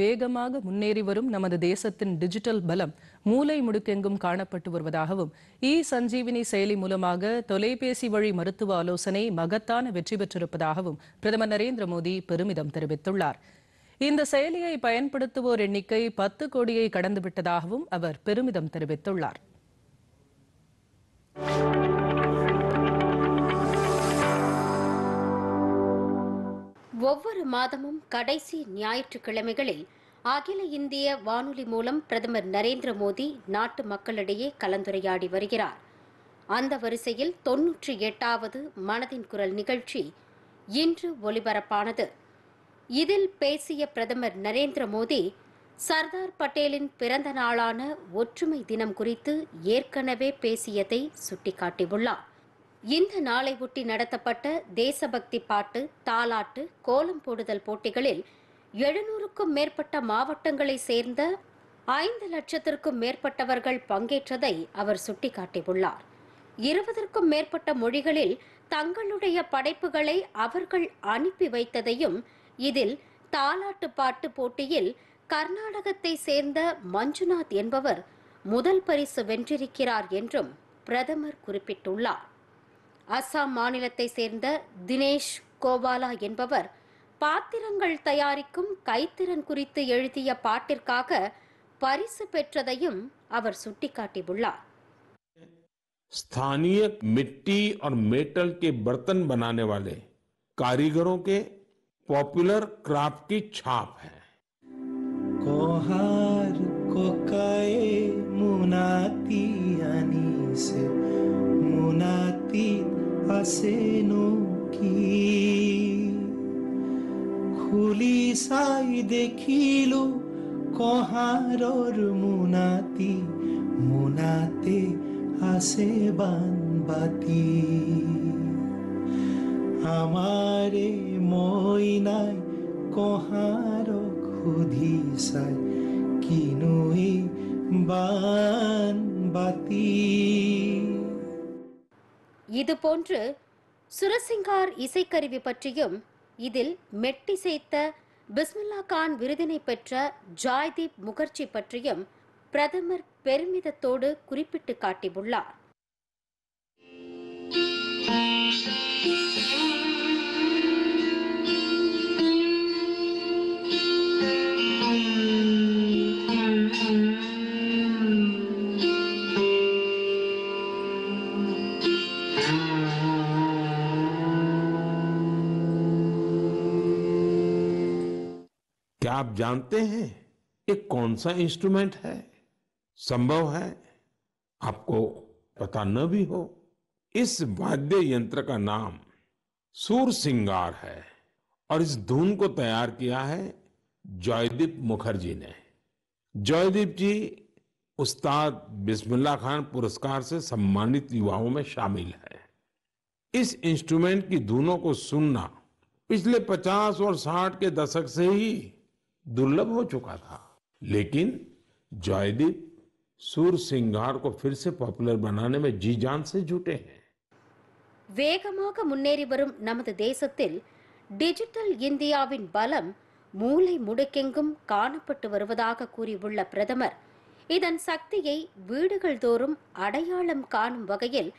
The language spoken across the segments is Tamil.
வேகமாக முன்னேறி வரும் நமது தேசத்தின் டிஜிட்டல் பலம் மூளை முடுக்கெங்கும் காணப்பட்டு வருவதாகவும் இ சஞ்சீவினி செயலி மூலமாக தொலைபேசி வழி மருத்துவ ஆலோசனை மகத்தான வெற்றி பெற்றிருப்பதாகவும் பிரதமர் நரேந்திர மோடி பெருமிதம் தெரிவித்துள்ளார் இந்த செயலியை பயன்படுத்துவோர் எண்ணிக்கை பத்து கோடியை கடந்துவிட்டதாகவும் அவர் பெருமிதம் தெரிவித்துள்ளார் ஒவ்வொரு மாதமும் கடைசி ஞாயிற்றுக்கிழமைகளில் அகில இந்திய வானொலி மூலம் பிரதமர் நரேந்திர மோடி நாட்டு மக்களிடையே கலந்துரையாடி வருகிறார் அந்த வரிசையில் தொன்னூற்றி எட்டாவது மனதின் குரல் நிகழ்ச்சி இன்று ஒலிபரப்பானது இதில் பேசிய பிரதமர் நரேந்திர மோடி சர்தார் பட்டேலின் பிறந்த நாளான ஒற்றுமை தினம் குறித்து ஏற்கனவே பேசியதை சுட்டிக்காட்டியுள்ளார் இந்த நாளை ஒட்டி நடத்தப்பட்ட தேசபக்தி பாட்டு தாலாட்டு கோலம் போடுதல் போட்டிகளில் எழுநூறுக்கும் மேற்பட்ட மாவட்டங்களை சேர்ந்த ஐந்து லட்சத்திற்கும் மேற்பட்டவர்கள் பங்கேற்றதை அவர் சுட்டிக்காட்டியுள்ளார் இருபதற்கும் மேற்பட்ட மொழிகளில் தங்களுடைய படைப்புகளை அவர்கள் அனுப்பி வைத்ததையும் இதில் தாலாட்டு பாட்டு போட்டியில் கர்நாடகத்தை சேர்ந்த மஞ்சுநாத் என்பவர் முதல் பரிசு வென்றிருக்கிறார் என்றும் பிரதமர் குறிப்பிட்டுள்ளார் அசாம் மாநிலத்தை சேர்ந்த தினேஷ் கோபாலா என்பவர் பாத்திரங்கள் தயாரிக்கும் கைத்திறன் குறித்து எழுதிய பாட்டிற்காக பரிசு பெற்றதையும் அவர் சுட்டிக்காட்டியுள்ளார் ஸ்தானிய மிட்டி और மேட்டல் கே பர்த்தன் பனானே வாலே காரிகரோ கே பாப்புலர் क्राफ्ट की छाप है कोहार को முனாதி हसेनों কি খুলি চাই দেখিল কঁহাৰৰ মোনাতি মোনাতে আছে বানবাতি আমাৰে মই নাই কঁহাৰক সুধি চাই কিনুই এই বানবাতি இதுபோன்று சுரசிங்கார் இசைக்கருவி பற்றியும் இதில் மெட்டிசைத்த பிஸ்மில்லா கான் விருதினை பெற்ற ஜாய்தீப் முகர்ஜி பற்றியும் பிரதமர் பெருமிதத்தோடு குறிப்பிட்டு காட்டியுள்ளார் क्या आप जानते हैं ये कौन सा इंस्ट्रूमेंट है संभव है आपको पता न भी हो इस वाद्य यंत्र का नाम सूर सिंगार है और इस धुन को तैयार किया है जयदीप मुखर्जी ने जयदीप जी उस्ताद बिस्मिल्ला खान पुरस्कार से सम्मानित युवाओं में शामिल है इस इंस्ट्रूमेंट की धुनों को सुनना पिछले 50 और 60 के दशक से ही दुर्लभ हो चुका था लेकिन जयदीप सूर सिंगार को फिर से पॉपुलर बनाने में जी जान से जुटे हैं வேகமாக முன்னேறி வரும் நமது தேசத்தில் டிஜிட்டல் இந்தியாவின் பலம் மூளை முடுக்கெங்கும் காணப்பட்டு வருவதாக கூறியுள்ள பிரதமர் இதன் சக்தியை வீடுகள் தோறும் அடையாளம் காணும் வகையில்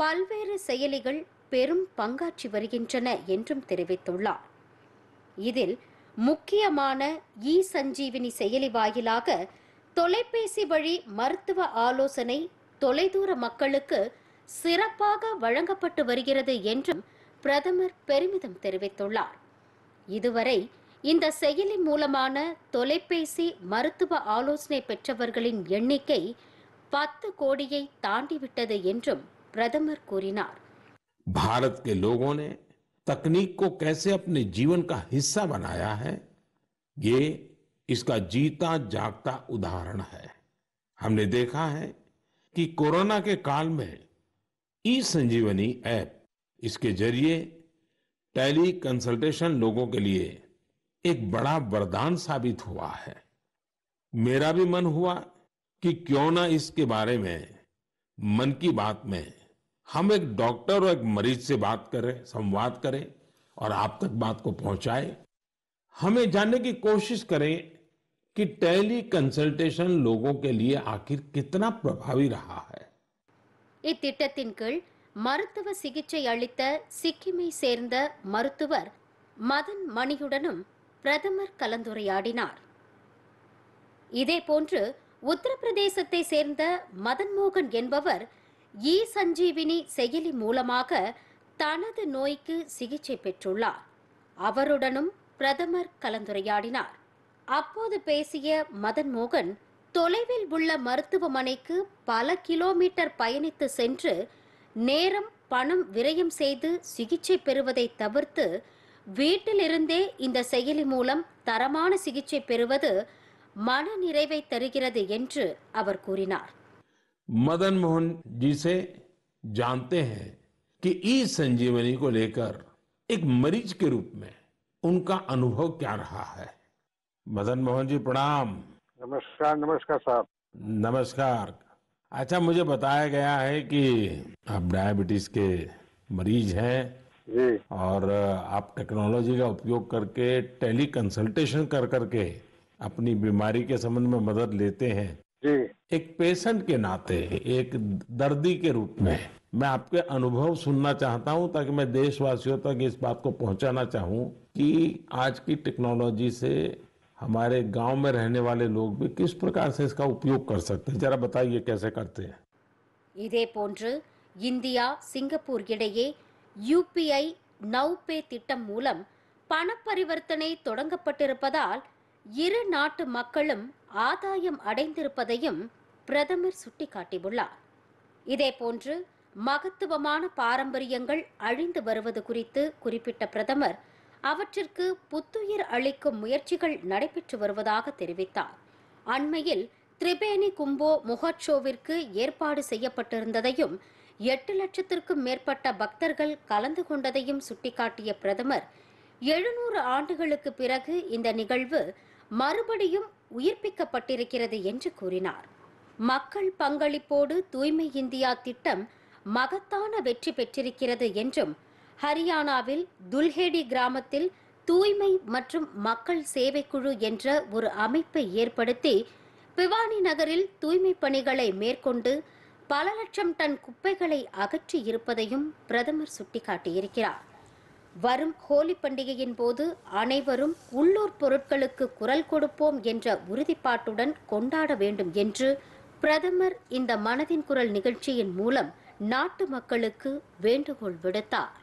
பல்வேறு செயலிகள் பெரும் பங்காற்றி வருகின்றன என்றும் தெரிவித்துள்ளார் இதில் முக்கியமான இ சஞ்சீவினி செயலி வாயிலாக தொலைபேசி வழி மருத்துவ ஆலோசனை தொலைதூர மக்களுக்கு சிறப்பாக வழங்கப்பட்டு வருகிறது என்றும் பிரதமர் பெருமிதம் தெரிவித்துள்ளார் இதுவரை இந்த செயலி மூலமான தொலைபேசி மருத்துவ ஆலோசனை பெற்றவர்களின் எண்ணிக்கை பத்து கோடியை தாண்டிவிட்டது என்றும் பிரதமர் கூறினார் भारत के लोगों ने तकनीक को कैसे अपने जीवन का हिस्सा बनाया है ये इसका जीता जागता उदाहरण है हमने देखा है कि कोरोना के काल में ई संजीवनी ऐप इसके जरिए टेली कंसल्टेशन लोगों के लिए एक बड़ा वरदान साबित हुआ है मेरा भी मन हुआ कि क्यों ना इसके बारे में मन की बात में हम एक डॉक्टर और एक मरीज से बात करें संवाद करें और आप तक बात को पहुंचाए हमें जानने की कोशिश करें कि टेली कंसल्टेशन लोगों के लिए आखिर कितना प्रभावी रहा है இத்திட்டத்தின் கீழ் மருத்துவ சிகிச்சை அளித்த சிக்கிமை சேர்ந்த மருத்துவர் மதன் மணியுடனும் பிரதமர் கலந்துரையாடினார் இதேபோன்று உத்தரப்பிரதேசத்தை சேர்ந்த மதன் மோகன் என்பவர் இ சஞ்சீவினி செயலி மூலமாக தனது நோய்க்கு சிகிச்சை பெற்றுள்ளார் அவருடனும் பிரதமர் கலந்துரையாடினார் அப்போது பேசிய மதன் மோகன் தொலைவில் உள்ள மருத்துவமனைக்கு பல கிலோமீட்டர் பயணித்து சென்று நேரம் பணம் விரயம் செய்து சிகிச்சை பெறுவதை தவிர்த்து வீட்டிலிருந்தே இந்த செயலி மூலம் தரமான சிகிச்சை பெறுவது மன நிறைவை தருகிறது என்று அவர் கூறினார் मदन मोहन जी से जानते हैं कि ई संजीवनी को लेकर एक मरीज के रूप में उनका अनुभव क्या रहा है मदन मोहन जी प्रणाम नमस्कार नमस्कार साहब नमस्कार अच्छा मुझे बताया गया है कि आप डायबिटीज के मरीज हैं जी और आप टेक्नोलॉजी का उपयोग करके टेली कंसल्टेशन कर करके अपनी बीमारी के संबंध में मदद लेते हैं एक पेशेंट के नाते एक दर्दी के रूप में मैं आपके अनुभव सुनना चाहता हूं ताकि मैं देशवासियों तक इस बात को पहुंचाना चाहूं कि आज की टेक्नोलॉजी से हमारे गांव में रहने वाले लोग भी किस प्रकार से इसका उपयोग कर सकते हैं जरा बताइए कैसे करते हैं इंडिया இந்தியா சிங்கப்பூர் இடையே யுபிஐ நவ்பே திட்டம் மூலம் பண பரிவர்த்தனை தொடங்கப்பட்டிருப்பதால் இரு நாட்டு மக்களும் ஆதாயம் அடைந்திருப்பதையும் பிரதமர் சுட்டிக்காட்டியுள்ளார் இதேபோன்று மகத்துவமான பாரம்பரியங்கள் அழிந்து வருவது குறித்து குறிப்பிட்ட பிரதமர் அவற்றிற்கு புத்துயிர் அளிக்கும் முயற்சிகள் நடைபெற்று வருவதாக தெரிவித்தார் அண்மையில் திரிபேனி கும்போ முகோட்சோவிற்கு ஏற்பாடு செய்யப்பட்டிருந்ததையும் எட்டு லட்சத்திற்கும் மேற்பட்ட பக்தர்கள் கலந்து கொண்டதையும் சுட்டிக்காட்டிய பிரதமர் எழுநூறு ஆண்டுகளுக்கு பிறகு இந்த நிகழ்வு மறுபடியும் உயிர்ப்பிக்கப்பட்டிருக்கிறது என்று கூறினார் மக்கள் பங்களிப்போடு தூய்மை இந்தியா திட்டம் மகத்தான வெற்றி பெற்றிருக்கிறது என்றும் ஹரியானாவில் துல்ஹேடி கிராமத்தில் தூய்மை மற்றும் மக்கள் சேவைக்குழு என்ற ஒரு அமைப்பை ஏற்படுத்தி பிவானி நகரில் தூய்மை பணிகளை மேற்கொண்டு பல லட்சம் டன் குப்பைகளை அகற்றி இருப்பதையும் பிரதமர் சுட்டிக்காட்டியிருக்கிறார் வரும் ஹோலி பண்டிகையின் போது அனைவரும் உள்ளூர் பொருட்களுக்கு குரல் கொடுப்போம் என்ற உறுதிப்பாட்டுடன் கொண்டாட வேண்டும் என்று பிரதமர் இந்த மனதின் குரல் நிகழ்ச்சியின் மூலம் நாட்டு மக்களுக்கு வேண்டுகோள் விடுத்தார்